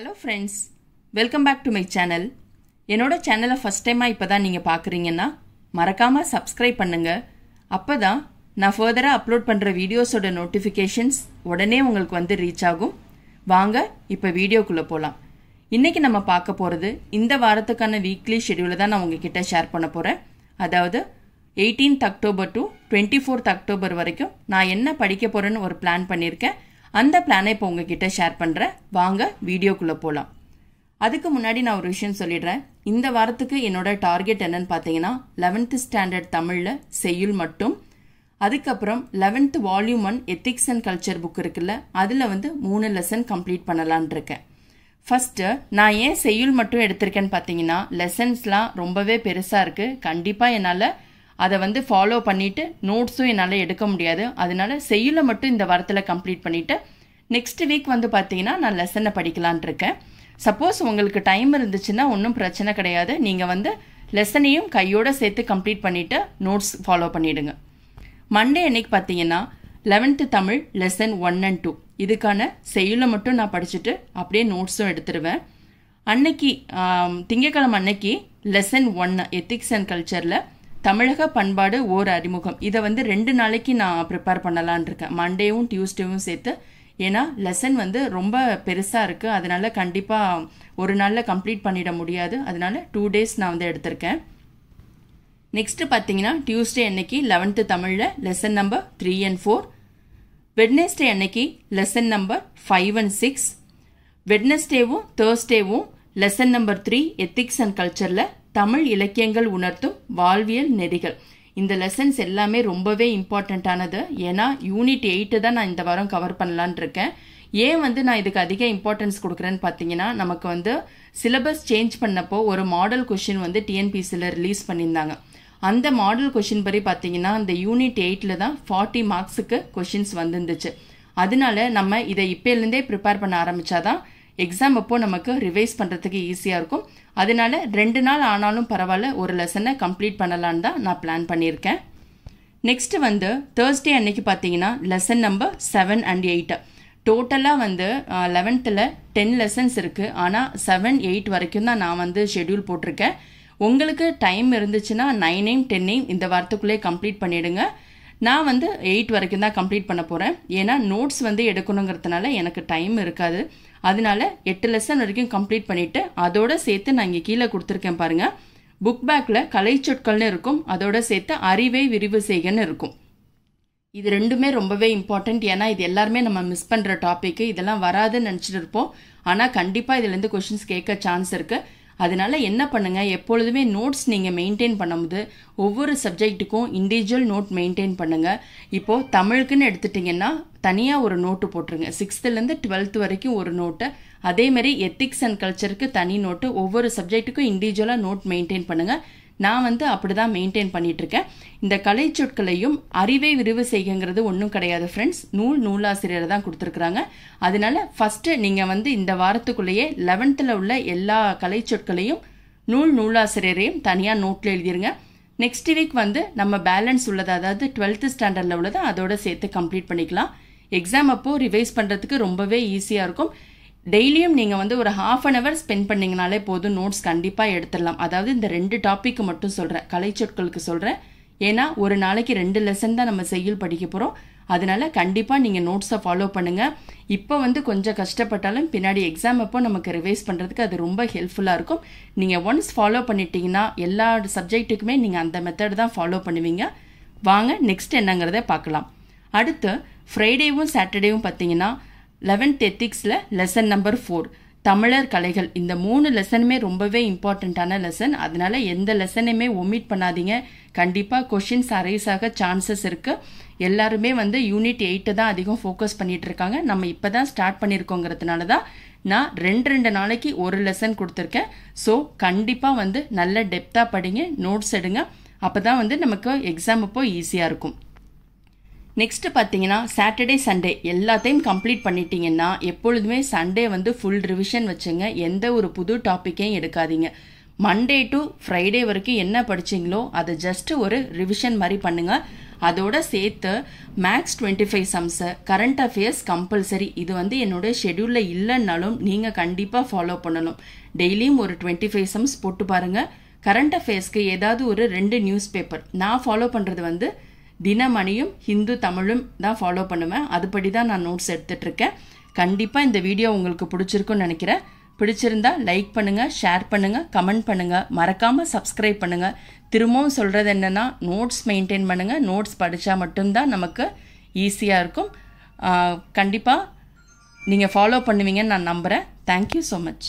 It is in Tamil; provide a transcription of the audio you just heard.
hello friends welcome back to my channel என்னோட சேனலை ஃபஸ்ட் டைமாக இப்போ தான் நீங்கள் பார்க்குறீங்கன்னா மறக்காமல் சப்ஸ்கிரைப் பண்ணுங்கள் அப்போ தான் நான் ஃபர்தராக அப்லோட் பண்ணுற வீடியோஸோட நோட்டிஃபிகேஷன்ஸ் உடனே உங்களுக்கு வந்து ரீச் ஆகும் வாங்க இப்போ வீடியோக்குள்ளே போகலாம் இன்றைக்கி நம்ம பார்க்க போகிறது இந்த வாரத்துக்கான வீக்லி ஷெடியூலை தான் நான் உங்ககிட்ட ஷேர் பண்ண போகிறேன் அதாவது eighteenth October to twenty fourth October வரைக்கும் நான் என்ன படிக்க போகிறேன்னு ஒரு பிளான் பண்ணியிருக்கேன் அந்த பிளானை இப்போ உங்ககிட்ட ஷேர் பண்ணுறேன் வாங்க வீடியோக்குள்ளே போகலாம் அதுக்கு முன்னாடி நான் ஒரு விஷயம் சொல்லிடுறேன் இந்த வாரத்துக்கு என்னோட டார்கெட் என்னன்னு பார்த்தீங்கன்னா லெவன்த்து ஸ்டாண்டர்ட் தமிழில் செய்யுள் மட்டும் அதுக்கப்புறம் eleventh volume one ethics and culture book இருக்குல்ல அதில் வந்து மூணு லெசன் கம்ப்ளீட் பண்ணலான் இருக்கேன் ஃபஸ்ட்டு நான் ஏன் செய்யுள் மட்டும் எடுத்திருக்கேன்னு பார்த்தீங்கன்னா லெசன்ஸ்லாம் ரொம்பவே பெருசாக இருக்குது கண்டிப்பாக என்னால் அதை வந்து ஃபாலோ பண்ணிவிட்டு நோட்ஸும் என்னால் எடுக்க முடியாது அதனால செய்யுளை மட்டும் இந்த வாரத்தில் கம்ப்ளீட் பண்ணிவிட்டு நெக்ஸ்ட் வீக் வந்து பார்த்தீங்கன்னா நான் லெசனை படிக்கலான் இருக்கேன் சப்போஸ் உங்களுக்கு டைம் இருந்துச்சுன்னா ஒன்றும் பிரச்சனை கிடையாது நீங்கள் வந்து லெசனையும் கையோடு சேர்த்து கம்ப்ளீட் பண்ணிவிட்டு நோட்ஸ் ஃபாலோ பண்ணிவிடுங்க மண்டே அன்னைக்கு பார்த்தீங்கன்னா eleventh Tamil lesson one and two இதுக்கான செய்யுளை மட்டும் நான் படிச்சுட்டு அப்படியே நோட்ஸும் எடுத்துருவேன் அன்னைக்கு திங்கக்கிழமை அன்னைக்கு லெசன் ஒன்று எத்திக்ஸ் அண்ட் கல்ச்சரில் தமிழக பண்பாடு ஓர் அறிமுகம் இதை வந்து ரெண்டு நாளைக்கு நான் ப்ரிப்பேர் பண்ணலான் இருக்கேன் மண்டேவும் டியூஸ்டேவும் சேர்த்து ஏன்னா லெசன் வந்து ரொம்ப பெருசாக இருக்குது அதனால் கண்டிப்பாக ஒரு நாளில் கம்ப்ளீட் பண்ணிட முடியாது அதனால் டூ டேஸ் நான் வந்து எடுத்திருக்கேன் நெக்ஸ்ட்டு பார்த்தீங்கன்னா டியூஸ்டே அன்னைக்கு லெவன்த்து தமிழில் lesson number three and four Wednesday அன்னைக்கு lesson number five and six வெட்னஸ்டேவும் தேர்ஸ்டேவும் lesson number three ethics and கல்ச்சரில் தமிழ் இலக்கியங்கள் உணர்த்தும் வாழ்வியல் நெறிகள் இந்த லெசன்ஸ் எல்லாமே ரொம்பவே இம்பார்ட்டண்ட்டானது ஏன்னா யூனிட் எயிட்டு தான் நான் இந்த வாரம் கவர் பண்ணலான் இருக்கேன் ஏன் வந்து நான் இதுக்கு அதிக இம்பார்ட்டன்ஸ் கொடுக்குறேன்னு பார்த்தீங்கன்னா நமக்கு வந்து சிலபஸ் சேஞ்ச் பண்ணப்போ ஒரு மாடல் கொஷின் வந்து டிஎன்பிசியில் ரிலீஸ் பண்ணியிருந்தாங்க அந்த மாடல் கொஷின் படி பார்த்தீங்கன்னா அந்த யூனிட் எயிட்டில் தான் ஃபார்ட்டி மார்க்ஸுக்கு கொஷின்ஸ் வந்துருந்துச்சு அதனால நம்ம இதை இப்போலேருந்தே ப்ரிப்பேர் பண்ண ஆரம்பித்தாதான் எக்ஸாம் அப்போது நமக்கு ரிவைஸ் பண்ணுறதுக்கு ஈஸியாக இருக்கும் அதனால ரெண்டு நாள் ஆனாலும் பரவாயில்ல ஒரு லெசனை கம்ப்ளீட் பண்ணலான்னு தான் நான் பிளான் பண்ணியிருக்கேன் நெக்ஸ்ட்டு வந்து தேர்ஸ்டே அன்னைக்கு பார்த்தீங்கன்னா lesson number seven and eight டோட்டலாக வந்து லெவன்த்தில் டென் லெசன்ஸ் இருக்குது ஆனால் செவன் எயிட் வரைக்கும் தான் நான் வந்து ஷெடியூல் போட்டிருக்கேன் உங்களுக்கு டைம் இருந்துச்சுன்னா நைனையும் டென்னையும் இந்த வாரத்துக்குள்ளே கம்ப்ளீட் பண்ணிவிடுங்க நான் வந்து எயிட் வரைக்கும் தான் கம்ப்ளீட் பண்ண போகிறேன் ஏன்னா நோட்ஸ் வந்து எடுக்கணுங்கிறதுனால எனக்கு டைம் இருக்காது அதனால எட்டு லெசன் வரைக்கும் கம்ப்ளீட் பண்ணிவிட்டு அதோட சேர்த்து நான் இங்கே கீழே கொடுத்துருக்கேன் பாருங்கள் புக் பேக்கில் கலை சொற்கள்னு இருக்கும் அதோட சேர்த்து அறிவை விரிவு செய்கன்னு இருக்கும் இது ரெண்டுமே ரொம்பவே இம்பார்ட்டண்ட் ஏன்னா இது எல்லாருமே நம்ம மிஸ் பண்ணுற டாப்பிக்கு இதெல்லாம் வராதுன்னு நினச்சிட்டு இருப்போம் ஆனால் கண்டிப்பாக இதுலேருந்து கொஷின்ஸ் கேட்க சான்ஸ் இருக்குது அதனால என்ன பண்ணுங்கள் எப்பொழுதுமே நோட்ஸ் நீங்கள் மெயின்டைன் பண்ணும்போது ஒவ்வொரு சப்ஜெக்ட்டுக்கும் இண்டிவிஜுவல் நோட் மெயின்டைன் பண்ணுங்கள் இப்போது தமிழுக்குன்னு எடுத்துட்டிங்கன்னா தனியாக ஒரு நோட்டு போட்டுருங்க சிக்ஸ்த்துலேருந்து டுவெல்த் வரைக்கும் ஒரு நோட்டை அதேமாரி எத்திக்ஸ் அண்ட் கல்ச்சருக்கு தனி நோட்டு ஒவ்வொரு சப்ஜெக்ட்டுக்கும் இண்டிவிஜுவலாக நோட் மெயின்டைன் பண்ணுங்கள் நான் வந்து அப்படி தான் மெயின்டைன் பண்ணிகிட்ருக்கேன் இந்த கலை சொற்களையும் அறிவை விரிவு செய்யுங்கிறது ஒன்றும் கிடையாது ஃப்ரெண்ட்ஸ் நூல் நூலாசிரியரை தான் கொடுத்துருக்குறாங்க அதனால ஃபஸ்ட்டு நீங்கள் வந்து இந்த வாரத்துக்குள்ளேயே லெவன்த்தில் உள்ள எல்லா கலை சொற்களையும் நூல் நூலாசிரியரையும் தனியாக நோட்டில் எழுதிருங்க நெக்ஸ்ட் வீக் வந்து நம்ம பேலன்ஸ் உள்ளது அதாவது டுவெல்த்து ஸ்டாண்டர்டில் உள்ளதை அதோட சேர்த்து கம்ப்ளீட் பண்ணிக்கலாம் எக்ஸாம் அப்போது ரிவைஸ் பண்ணுறதுக்கு ரொம்பவே ஈஸியாக இருக்கும் டெய்லியும் நீங்கள் வந்து ஒரு ஹாஃப் அன் ஹவர் ஸ்பெண்ட் பண்ணிங்கனாலே போதும் நோட்ஸ் கண்டிப்பாக எடுத்துடலாம் அதாவது இந்த ரெண்டு டாப்பிக்கு மட்டும் சொல்கிறேன் கலைச்சொற்களுக்கு சொல்கிறேன் ஏன்னா ஒரு நாளைக்கு ரெண்டு லெசன் தான் நம்ம செய்யுள் படிக்க போகிறோம் அதனால் கண்டிப்பாக நீங்கள் நோட்ஸை ஃபாலோ பண்ணுங்கள் இப்போ வந்து கொஞ்சம் கஷ்டப்பட்டாலும் பின்னாடி எக்ஸாம் அப்போ நமக்கு ரிவைஸ் பண்ணுறதுக்கு அது ரொம்ப ஹெல்ப்ஃபுல்லாக இருக்கும் நீங்கள் ஒன்ஸ் ஃபாலோ பண்ணிட்டீங்கன்னா எல்லா சப்ஜெக்ட்டுக்குமே நீங்கள் அந்த மெத்தட் தான் ஃபாலோ பண்ணுவீங்க வாங்க நெக்ஸ்ட் என்னங்கிறத பார்க்கலாம் அடுத்து ஃப்ரைடேவும் சாட்டர்டேவும் பார்த்தீங்கன்னா லெவன்த் எத்திக்ஸில் லெசன் நம்பர் ஃபோர் தமிழர் கலைகள் இந்த மூணு லெசனுமே ரொம்பவே இம்பார்ட்டண்ட்டான லெசன் அதனால எந்த லெசனையுமே ஒமிட் பண்ணாதீங்க கண்டிப்பாக கொஷின்ஸ் அரைஸாக சான்சஸ் இருக்குது எல்லாருமே வந்து யூனிட் எயிட்டை தான் அதிகம் ஃபோக்கஸ் பண்ணிகிட்டு இருக்காங்க நம்ம இப்போ தான் ஸ்டார்ட் பண்ணியிருக்கோங்கிறதுனால தான் நான் ரெண்டு ரெண்டு நாளைக்கு ஒரு லெசன் கொடுத்துருக்கேன் ஸோ கண்டிப்பாக வந்து நல்ல டெப்த்தாக படிங்க நோட்ஸ் எடுங்க அப்போ தான் வந்து நமக்கு எக்ஸாம் அப்போ ஈஸியாக இருக்கும் நெக்ஸ்ட்டு பார்த்தீங்கன்னா சாட்டர்டே சண்டே எல்லாத்தையும் கம்ப்ளீட் பண்ணிட்டீங்கன்னா எப்பொழுதுமே சண்டே வந்து ஃபுல் ரிவிஷன் வச்சுங்க எந்த ஒரு புது டாப்பிக்கையும் எடுக்காதீங்க மண்டே டு ஃப்ரைடே வரைக்கும் என்ன படிச்சிங்களோ அதை ஜஸ்ட் ஒரு ரிவிஷன் மாதிரி பண்ணுங்கள் அதோட சேர்த்து maths twenty five sums current affairs compulsory இது வந்து என்னோட ஷெடியூலில் இல்லைன்னாலும் நீங்கள் கண்டிப்பாக ஃபாலோ பண்ணணும் டெய்லியும் ஒரு டுவெண்ட்டி ஃபைவ் சம்ஸ் போட்டு பாருங்கள் கரண்ட் அஃபேர்ஸ்க்கு ஏதாவது ஒரு ரெண்டு நியூஸ் பேப்பர் நான் ஃபாலோ பண்ணுறது வந்து தினமணியும் ஹிந்து தமிழும் தான் ஃபாலோ பண்ணுவேன் அதுபடி தான் நான் நோட்ஸ் எடுத்துட்ருக்கேன் கண்டிப்பாக இந்த வீடியோ உங்களுக்கு பிடிச்சிருக்குன்னு நினைக்கிறேன் பிடிச்சிருந்தா லைக் பண்ணுங்கள் ஷேர் பண்ணுங்கள் கமெண்ட் பண்ணுங்கள் மறக்காமல் சப்ஸ்கிரைப் பண்ணுங்கள் திரும்பவும் சொல்கிறது என்னென்னா நோட்ஸ் மெயின்டைன் பண்ணுங்கள் நோட்ஸ் படித்தா மட்டும்தான் நமக்கு ஈஸியாக இருக்கும் கண்டிப்பாக நீங்கள் ஃபாலோ பண்ணுவீங்கன்னு நான் நம்புகிறேன் தேங்க்யூ ஸோ மச்